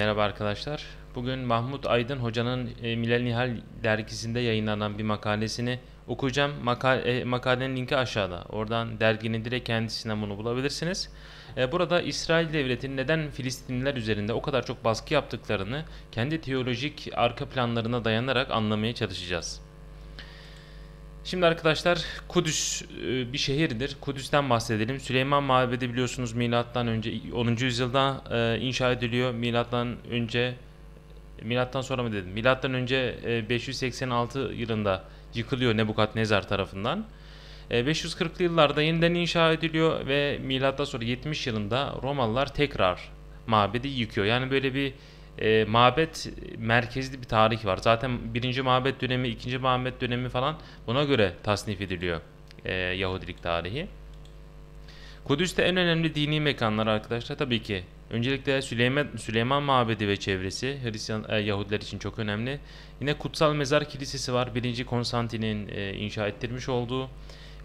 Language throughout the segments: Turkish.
Merhaba arkadaşlar. Bugün Mahmut Aydın Hoca'nın e, Milal Nihal dergisinde yayınlanan bir makalesini okuyacağım. Makale, e, makalenin linki aşağıda. Oradan derginin direkt kendisinden bunu bulabilirsiniz. E, burada İsrail Devleti'nin neden Filistinliler üzerinde o kadar çok baskı yaptıklarını kendi teolojik arka planlarına dayanarak anlamaya çalışacağız. Şimdi arkadaşlar Kudüs e, bir şehirdir. Kudüs'ten bahsedelim. Süleyman Mabedi biliyorsunuz milattan önce 10. yüzyılda e, inşa ediliyor. Milattan önce milattan sonra mı dedim? Milattan önce 586 e, yılında yıkılıyor Nebukadnezar tarafından. 540'lı yıllarda yeniden inşa ediliyor ve milattan sonra 70 yılında Romalılar tekrar mabedi yıkıyor. Yani böyle bir e, mabet merkezli bir tarih var. Zaten birinci mabet dönemi, ikinci mabet dönemi falan buna göre tasnif ediliyor e, Yahudilik tarihi. Kudüs'te en önemli dini mekanlar arkadaşlar tabii ki. Öncelikle Süleyman, Süleyman Mabedi ve çevresi Hristiyan e, Yahudiler için çok önemli. Yine Kutsal Mezar Kilisesi var. Birinci Konstantin'in e, inşa ettirmiş olduğu.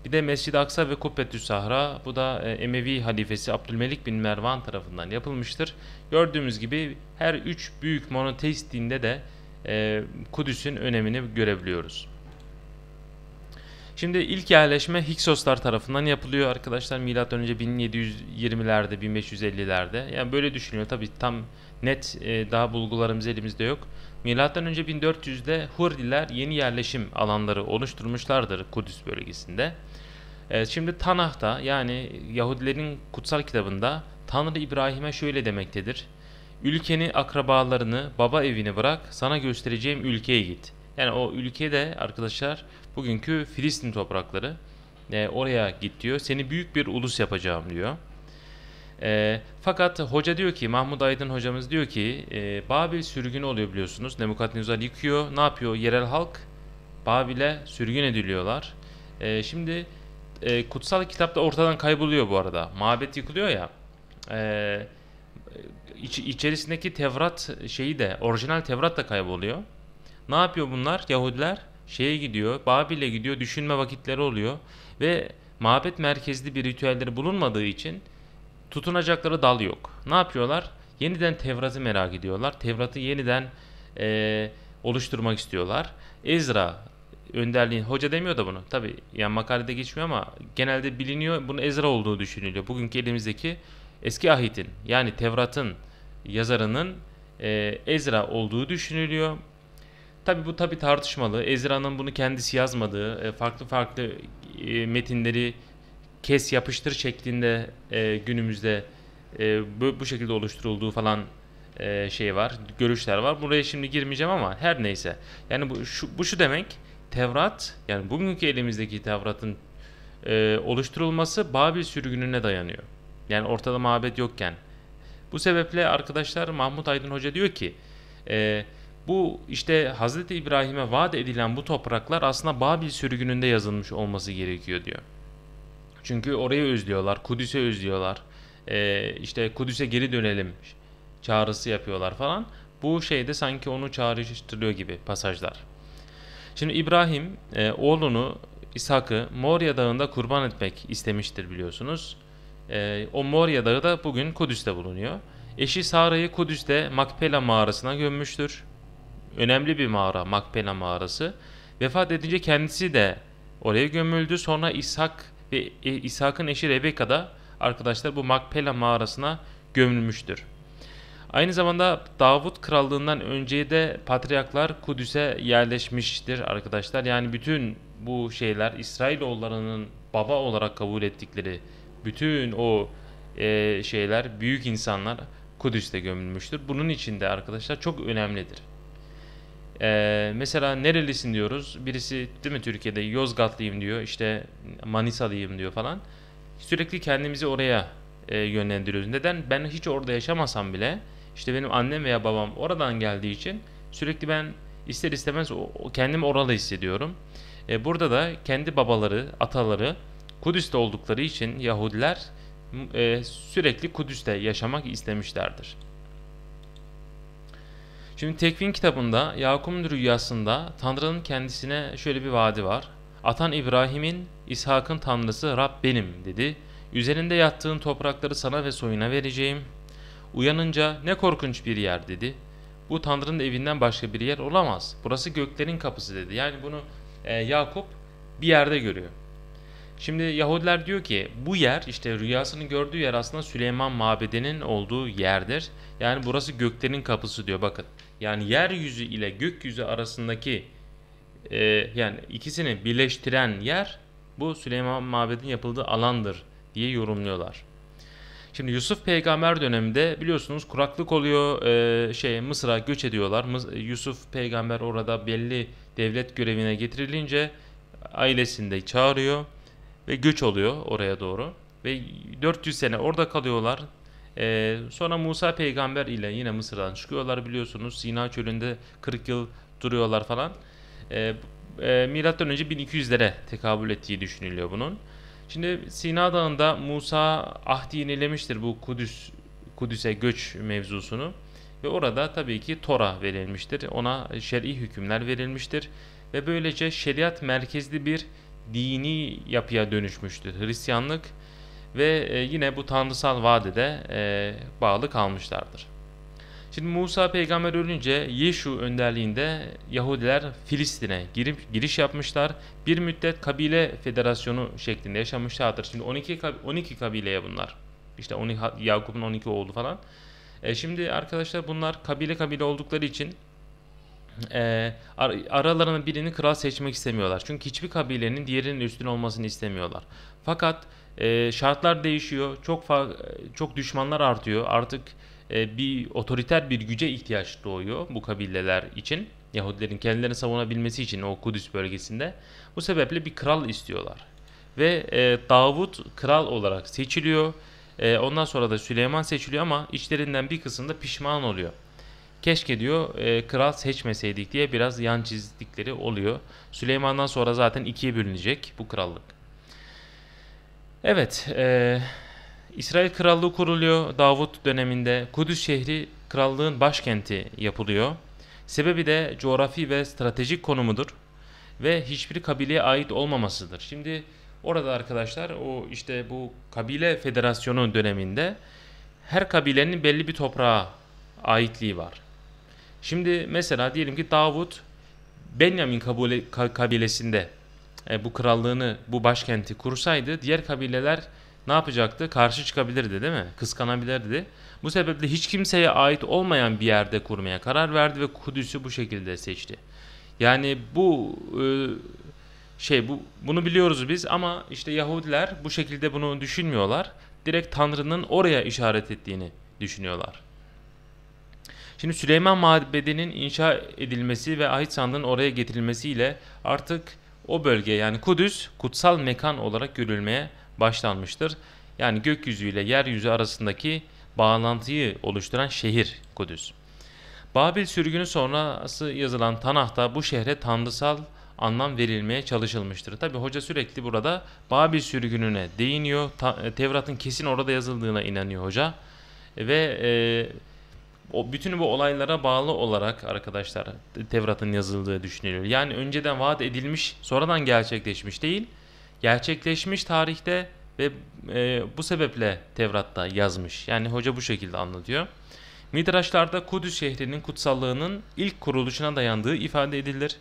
Bir de Mescid-i Aksa ve Kubbetü Sahra bu da e, Emevi halifesi Abdülmelik bin Mervan tarafından yapılmıştır. Gördüğümüz gibi her üç büyük monoteist dinde de e, Kudüs'ün önemini görebiliyoruz. Şimdi ilk yerleşme Hiksoslar tarafından yapılıyor arkadaşlar. Milattan önce 1720'lerde, 1550'lerde. Yani böyle düşünülüyor Tabii tam net e, daha bulgularımız elimizde yok. Milattan önce 1400'de Hurriler yeni yerleşim alanları oluşturmuşlardır Kudüs bölgesinde. Evet, şimdi Tanah'ta yani Yahudilerin kutsal kitabında Tanrı İbrahim'e şöyle demektedir. Ülkeni, akrabalarını, baba evini bırak, sana göstereceğim ülkeye git. Yani o ülke de arkadaşlar bugünkü Filistin toprakları e, oraya git diyor seni büyük bir ulus yapacağım diyor. E, fakat hoca diyor ki Mahmut Aydın hocamız diyor ki e, Babil sürgünü oluyor biliyorsunuz. Nebukadnezar yıkıyor. Ne yapıyor? Yerel halk Babil'e sürgün ediliyorlar. E, şimdi e, kutsal kitapta ortadan kayboluyor bu arada. Mabet yıkılıyor ya. E, iç, içerisindeki Tevrat şeyi de orijinal Tevrat da kayboluyor. Ne yapıyor bunlar? Yahudiler şeye gidiyor, Babil'e gidiyor, düşünme vakitleri oluyor ve mabet merkezli bir ritüelleri bulunmadığı için tutunacakları dal yok. Ne yapıyorlar? Yeniden Tevrat'ı merak ediyorlar. Tevrat'ı yeniden e, oluşturmak istiyorlar. Ezra önderliğin hoca demiyor da bunu. Tabi yani makalede geçmiyor ama genelde biliniyor. Bunun Ezra olduğu düşünülüyor. Bugünkü elimizdeki eski ahitin yani Tevrat'ın yazarının e, Ezra olduğu düşünülüyor. Tabi bu tabi tartışmalı. Ezra'nın bunu kendisi yazmadığı, e, farklı farklı e, metinleri kes yapıştır şeklinde e, günümüzde bu şekilde oluşturulduğu falan şey var, görüşler var. Buraya şimdi girmeyeceğim ama her neyse. Yani bu şu, bu şu demek, Tevrat, yani bugünkü elimizdeki Tevrat'ın oluşturulması Babil sürgününe dayanıyor. Yani ortada mabet yokken. Bu sebeple arkadaşlar Mahmut Aydın Hoca diyor ki, eee bu işte Hazreti İbrahim'e vaat edilen bu topraklar aslında Babil sürgününde yazılmış olması gerekiyor diyor. Çünkü orayı özlüyorlar, Kudüs'e özlüyorlar. Ee, işte Kudüs'e geri dönelim çağrısı yapıyorlar falan. Bu şeyde sanki onu çağrıştırıyor gibi pasajlar. Şimdi İbrahim e, oğlunu İshak'ı Morya Dağı'nda kurban etmek istemiştir biliyorsunuz. E, o Morya Dağı da bugün Kudüs'te bulunuyor. Eşi Sara'yı Kudüs'te Makpela mağarasına gömmüştür önemli bir mağara Makpela mağarası. Vefat edince kendisi de oraya gömüldü. Sonra İshak ve e, İshak'ın eşi Rebeka da arkadaşlar bu Makpela mağarasına gömülmüştür. Aynı zamanda Davut krallığından önceye de patriarklar Kudüs'e yerleşmiştir arkadaşlar. Yani bütün bu şeyler İsrailoğullarının baba olarak kabul ettikleri bütün o e, şeyler büyük insanlar Kudüs'te gömülmüştür. Bunun için de arkadaşlar çok önemlidir. Ee, mesela nerelisin diyoruz. Birisi değil mi Türkiye'de Yozgatlıyım diyor. İşte Manisalıyım diyor falan. Sürekli kendimizi oraya e, yönlendiriyoruz. Neden? Ben hiç orada yaşamasam bile işte benim annem veya babam oradan geldiği için sürekli ben ister istemez kendimi orada hissediyorum. E, burada da kendi babaları, ataları Kudüs'te oldukları için Yahudiler e, sürekli Kudüs'te yaşamak istemişlerdir. Şimdi Tekvin kitabında Yakup'un rüyasında Tanrı'nın kendisine şöyle bir vaadi var. Atan İbrahim'in İshak'ın tanrısı Rab benim dedi. Üzerinde yattığın toprakları sana ve soyuna vereceğim. Uyanınca ne korkunç bir yer dedi. Bu Tanrı'nın evinden başka bir yer olamaz. Burası göklerin kapısı dedi. Yani bunu e, Yakup bir yerde görüyor. Şimdi Yahudiler diyor ki bu yer işte rüyasını gördüğü yer aslında Süleyman Mabedi'nin olduğu yerdir. Yani burası göklerin kapısı diyor bakın yani yeryüzü ile gökyüzü arasındaki e, yani ikisini birleştiren yer bu Süleyman Mabedi'nin yapıldığı alandır diye yorumluyorlar. Şimdi Yusuf peygamber döneminde biliyorsunuz kuraklık oluyor e, şey Mısır'a göç ediyorlar. Yusuf peygamber orada belli devlet görevine getirilince ailesini de çağırıyor ve göç oluyor oraya doğru. Ve 400 sene orada kalıyorlar. E, sonra Musa peygamber ile yine Mısır'dan çıkıyorlar biliyorsunuz. Sina çölünde 40 yıl duruyorlar falan. E, e, Milattan önce 1200'lere tekabül ettiği düşünülüyor bunun. Şimdi Sina Dağı'nda Musa ahdi yenilemiştir bu Kudüs Kudüs'e göç mevzusunu. Ve orada tabii ki Tora verilmiştir. Ona şer'i hükümler verilmiştir. Ve böylece şeriat merkezli bir dini yapıya dönüşmüştür. Hristiyanlık ve e, yine bu tanrısal vadede e, bağlı kalmışlardır. Şimdi Musa peygamber ölünce Yeşu önderliğinde Yahudiler Filistin'e girip giriş yapmışlar. Bir müddet kabile federasyonu şeklinde yaşamışlardır. Şimdi 12 12 kabileye bunlar. İşte 12 Yakup'un 12 oğlu falan. E şimdi arkadaşlar bunlar kabile kabile oldukları için e, aralarının birini kral seçmek istemiyorlar. Çünkü hiçbir kabilenin diğerinin üstün olmasını istemiyorlar. Fakat e, şartlar değişiyor. Çok çok düşmanlar artıyor. Artık e, bir otoriter bir güce ihtiyaç doğuyor bu kabileler için. Yahudilerin kendilerini savunabilmesi için o Kudüs bölgesinde. Bu sebeple bir kral istiyorlar. Ve e, Davut kral olarak seçiliyor. E, ondan sonra da Süleyman seçiliyor ama içlerinden bir kısımda pişman oluyor. Keşke diyor e, kral seçmeseydik diye biraz yan çizdikleri oluyor. Süleyman'dan sonra zaten ikiye bölünecek bu krallık. Evet, e, İsrail Krallığı kuruluyor Davut döneminde. Kudüs şehri krallığın başkenti yapılıyor. Sebebi de coğrafi ve stratejik konumudur ve hiçbir kabileye ait olmamasıdır. Şimdi orada arkadaşlar o işte bu kabile federasyonu döneminde her kabilenin belli bir toprağa aitliği var. Şimdi mesela diyelim ki Davut Benjamin kabilesinde e, bu krallığını, bu başkenti kursaydı diğer kabileler ne yapacaktı? Karşı çıkabilirdi değil mi? Kıskanabilirdi. Bu sebeple hiç kimseye ait olmayan bir yerde kurmaya karar verdi ve Kudüs'ü bu şekilde seçti. Yani bu e, şey bu bunu biliyoruz biz ama işte Yahudiler bu şekilde bunu düşünmüyorlar. Direkt Tanrı'nın oraya işaret ettiğini düşünüyorlar. Şimdi Süleyman Mabedi'nin inşa edilmesi ve Ahit Sandığı'nın oraya getirilmesiyle artık o bölge yani Kudüs kutsal mekan olarak görülmeye başlanmıştır. Yani gökyüzü ile yeryüzü arasındaki bağlantıyı oluşturan şehir Kudüs. Babil sürgünü sonrası yazılan Tanah'ta bu şehre tanrısal anlam verilmeye çalışılmıştır. Tabi hoca sürekli burada Babil sürgününe değiniyor. Tevrat'ın kesin orada yazıldığına inanıyor hoca. Ve e, o bütün bu olaylara bağlı olarak arkadaşlar Tevrat'ın yazıldığı düşünülüyor. Yani önceden vaat edilmiş, sonradan gerçekleşmiş değil. Gerçekleşmiş tarihte ve e, bu sebeple Tevrat'ta yazmış. Yani hoca bu şekilde anlatıyor. Midraşlarda Kudüs şehrinin kutsallığının ilk kuruluşuna dayandığı ifade edilir.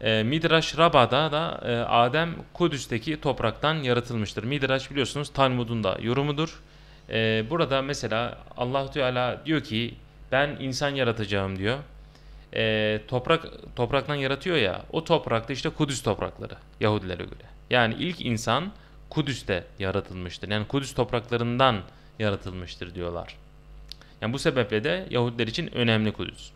E, Midraş Raba'da da e, Adem Kudüs'teki topraktan yaratılmıştır. Midraş biliyorsunuz Talmud'un da yorumudur. E, burada mesela Allah Teala diyor ki ben insan yaratacağım diyor. E, toprak topraktan yaratıyor ya. O toprakta işte Kudüs toprakları Yahudilere göre. Yani ilk insan Kudüs'te yaratılmıştır. Yani Kudüs topraklarından yaratılmıştır diyorlar. Yani bu sebeple de Yahudiler için önemli Kudüs.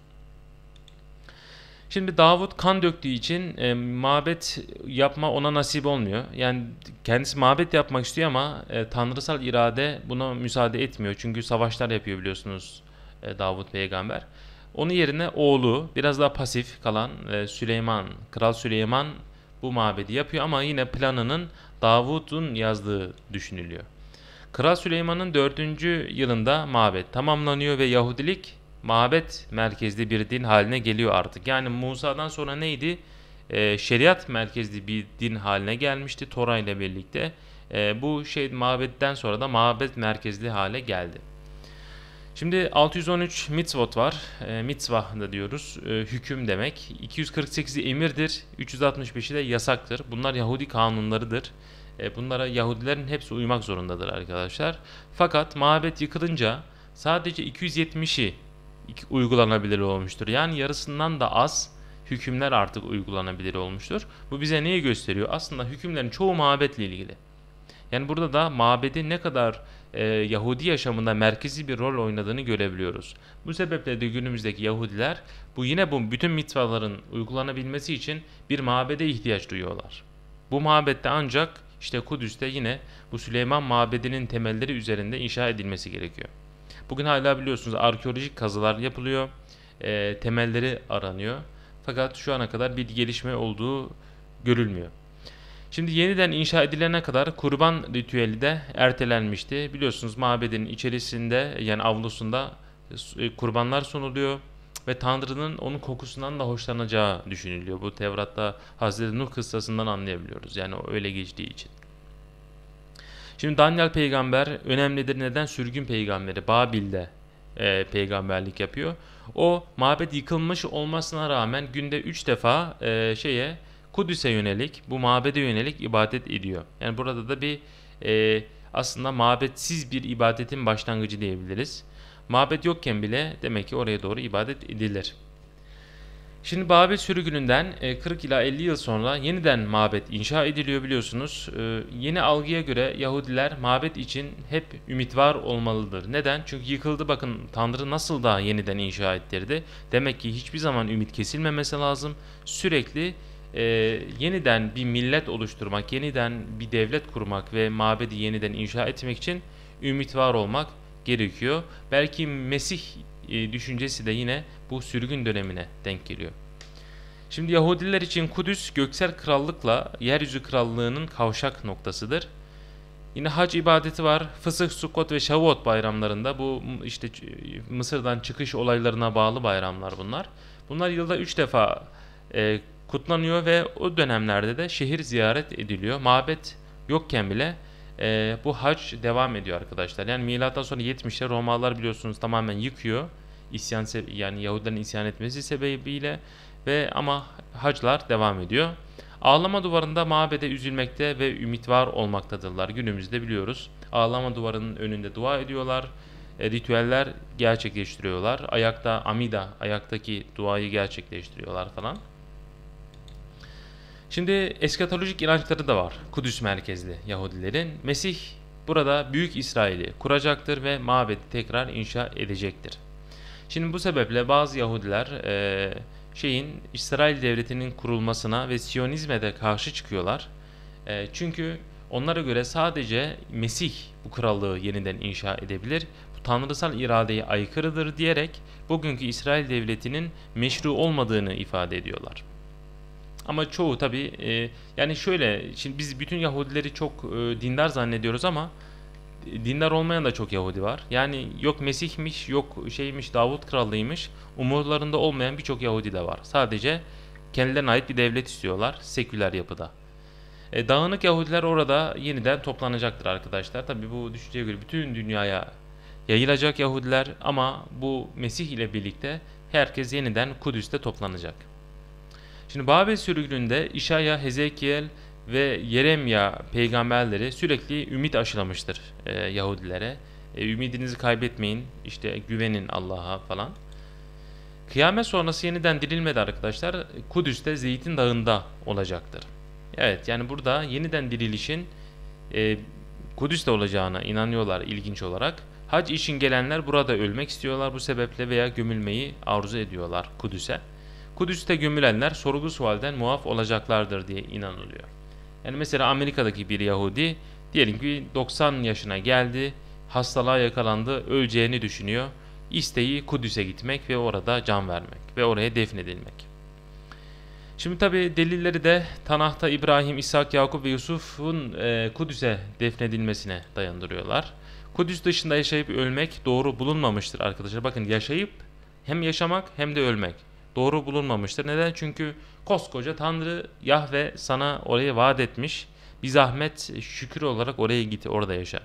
Şimdi Davut kan döktüğü için e, mabet yapma ona nasip olmuyor. Yani kendisi mabet yapmak istiyor ama e, tanrısal irade buna müsaade etmiyor. Çünkü savaşlar yapıyor biliyorsunuz e, Davut peygamber. Onun yerine oğlu biraz daha pasif kalan e, Süleyman, Kral Süleyman bu mabedi yapıyor ama yine planının Davut'un yazdığı düşünülüyor. Kral Süleyman'ın 4. yılında mabet tamamlanıyor ve Yahudilik mabet merkezli bir din haline geliyor artık. Yani Musa'dan sonra neydi? E, şeriat merkezli bir din haline gelmişti Tora ile birlikte. E, bu şey mabetten sonra da mabet merkezli hale geldi. Şimdi 613 mitzvot var. E, mitzvah da diyoruz. E, hüküm demek. 248'i emirdir. 365'i de yasaktır. Bunlar Yahudi kanunlarıdır. E, bunlara Yahudilerin hepsi uymak zorundadır arkadaşlar. Fakat mabet yıkılınca sadece 270'i uygulanabilir olmuştur. Yani yarısından da az hükümler artık uygulanabilir olmuştur. Bu bize neyi gösteriyor? Aslında hükümlerin çoğu mabetle ilgili. Yani burada da mabedin ne kadar e, Yahudi yaşamında merkezi bir rol oynadığını görebiliyoruz. Bu sebeple de günümüzdeki Yahudiler bu yine bu bütün mitvaların uygulanabilmesi için bir mabede ihtiyaç duyuyorlar. Bu mabette ancak işte Kudüs'te yine bu Süleyman Mabedi'nin temelleri üzerinde inşa edilmesi gerekiyor. Bugün hala biliyorsunuz arkeolojik kazılar yapılıyor. E, temelleri aranıyor. Fakat şu ana kadar bir gelişme olduğu görülmüyor. Şimdi yeniden inşa edilene kadar kurban ritüeli de ertelenmişti. Biliyorsunuz mabedin içerisinde yani avlusunda e, kurbanlar sunuluyor ve Tanrı'nın onun kokusundan da hoşlanacağı düşünülüyor. Bu Tevrat'ta Hazreti Nuh kıssasından anlayabiliyoruz. Yani öyle geçtiği için. Şimdi Daniel peygamber önemlidir. Neden? Sürgün peygamberi. Babil'de e, peygamberlik yapıyor. O mabet yıkılmış olmasına rağmen günde 3 defa e, şeye Kudüs'e yönelik, bu mabede yönelik ibadet ediyor. Yani burada da bir e, aslında mabetsiz bir ibadetin başlangıcı diyebiliriz. Mabet yokken bile demek ki oraya doğru ibadet edilir. Şimdi Babel sürgününden 40 e, ila 50 yıl sonra yeniden mabet inşa ediliyor biliyorsunuz. E, yeni algıya göre Yahudiler mabet için hep ümit var olmalıdır. Neden? Çünkü yıkıldı bakın Tanrı nasıl daha yeniden inşa ettirdi. Demek ki hiçbir zaman ümit kesilmemesi lazım. Sürekli e, yeniden bir millet oluşturmak, yeniden bir devlet kurmak ve mabedi yeniden inşa etmek için ümit var olmak gerekiyor. Belki Mesih e, düşüncesi de yine bu sürgün dönemine denk geliyor. Şimdi Yahudiler için Kudüs göksel krallıkla yeryüzü krallığının kavşak noktasıdır. Yine hac ibadeti var. Fısık Sukkot ve Şavuot bayramlarında bu işte e, Mısır'dan çıkış olaylarına bağlı bayramlar bunlar. Bunlar yılda 3 defa e, kutlanıyor ve o dönemlerde de şehir ziyaret ediliyor. Mabet yokken bile e, bu haç devam ediyor arkadaşlar. Yani milattan sonra 70'te Romalılar biliyorsunuz tamamen yıkıyor. İsyan yani Yahudilerin isyan etmesi sebebiyle ve ama haclar devam ediyor. Ağlama duvarında mabede üzülmekte ve ümit var olmaktadırlar. Günümüzde biliyoruz. Ağlama duvarının önünde dua ediyorlar. E, ritüeller gerçekleştiriyorlar. Ayakta amida, ayaktaki duayı gerçekleştiriyorlar falan. Şimdi eskatolojik inançları da var Kudüs merkezli Yahudilerin. Mesih burada Büyük İsrail'i kuracaktır ve mabedi tekrar inşa edecektir. Şimdi bu sebeple bazı Yahudiler e, şeyin İsrail devletinin kurulmasına ve Siyonizme de karşı çıkıyorlar. E, çünkü onlara göre sadece Mesih bu krallığı yeniden inşa edebilir. Bu tanrısal iradeye aykırıdır diyerek bugünkü İsrail devletinin meşru olmadığını ifade ediyorlar. Ama çoğu tabi e, yani şöyle şimdi biz bütün Yahudileri çok e, dindar zannediyoruz ama e, dindar olmayan da çok Yahudi var. Yani yok Mesih'miş, yok şeymiş, Davut krallığıymış. Umurlarında olmayan birçok Yahudi de var. Sadece kendilerine ait bir devlet istiyorlar seküler yapıda. E, dağınık Yahudiler orada yeniden toplanacaktır arkadaşlar. Tabi bu düşünceye göre bütün dünyaya yayılacak Yahudiler ama bu Mesih ile birlikte herkes yeniden Kudüs'te toplanacak. Şimdi Babel sürgününde İşaya, Hezekiel ve Yeremya peygamberleri sürekli ümit aşılamıştır e, Yahudilere. E, ümidinizi kaybetmeyin, işte güvenin Allah'a falan. Kıyamet sonrası yeniden dirilmedi arkadaşlar. Kudüs'te Zeytin Dağı'nda olacaktır. Evet yani burada yeniden dirilişin e, Kudüs'te olacağına inanıyorlar ilginç olarak. Hac için gelenler burada ölmek istiyorlar bu sebeple veya gömülmeyi arzu ediyorlar Kudüs'e. Kudüs'te gömülenler sorgu sualden muaf olacaklardır diye inanılıyor. Yani mesela Amerika'daki bir Yahudi diyelim ki 90 yaşına geldi, hastalığa yakalandı, öleceğini düşünüyor. İsteği Kudüs'e gitmek ve orada can vermek ve oraya defnedilmek. Şimdi tabi delilleri de Tanah'ta İbrahim, İshak, Yakup ve Yusuf'un e, Kudüs'e defnedilmesine dayandırıyorlar. Kudüs dışında yaşayıp ölmek doğru bulunmamıştır arkadaşlar. Bakın yaşayıp hem yaşamak hem de ölmek doğru bulunmamıştır. Neden? Çünkü koskoca Tanrı Yahve sana orayı vaat etmiş. Bir zahmet şükür olarak oraya git, orada yaşa.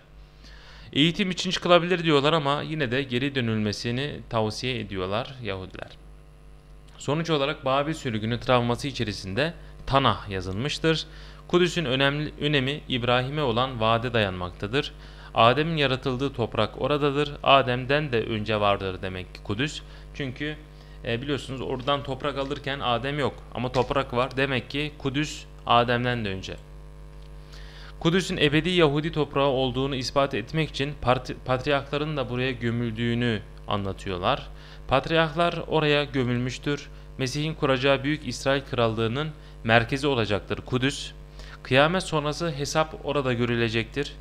Eğitim için çıkılabilir diyorlar ama yine de geri dönülmesini tavsiye ediyorlar Yahudiler. Sonuç olarak Babil sürgünü travması içerisinde Tanah yazılmıştır. Kudüs'ün önemli önemi İbrahim'e olan vaade dayanmaktadır. Adem'in yaratıldığı toprak oradadır. Adem'den de önce vardır demek ki Kudüs. Çünkü e, biliyorsunuz oradan toprak alırken Adem yok ama toprak var. Demek ki Kudüs Adem'den de önce. Kudüs'ün ebedi Yahudi toprağı olduğunu ispat etmek için patriarkların da buraya gömüldüğünü anlatıyorlar. Patriarklar oraya gömülmüştür. Mesih'in kuracağı büyük İsrail krallığının merkezi olacaktır Kudüs. Kıyamet sonrası hesap orada görülecektir.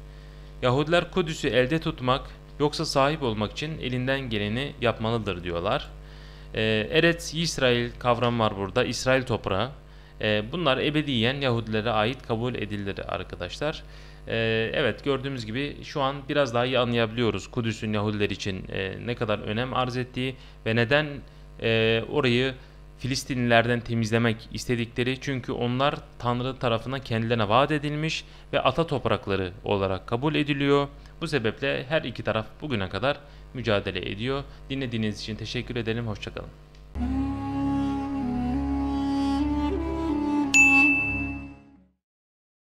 Yahudiler Kudüs'ü elde tutmak yoksa sahip olmak için elinden geleni yapmalıdır diyorlar.'' E, ee, Eret İsrail kavramı var burada. İsrail toprağı. E, bunlar ebediyen Yahudilere ait kabul edilir arkadaşlar. E, evet gördüğümüz gibi şu an biraz daha iyi anlayabiliyoruz Kudüs'ün Yahudiler için e, ne kadar önem arz ettiği ve neden e, orayı Filistinlilerden temizlemek istedikleri çünkü onlar Tanrı tarafından kendilerine vaat edilmiş ve ata toprakları olarak kabul ediliyor. Bu sebeple her iki taraf bugüne kadar mücadele ediyor. Dinlediğiniz için teşekkür edelim. Hoşçakalın.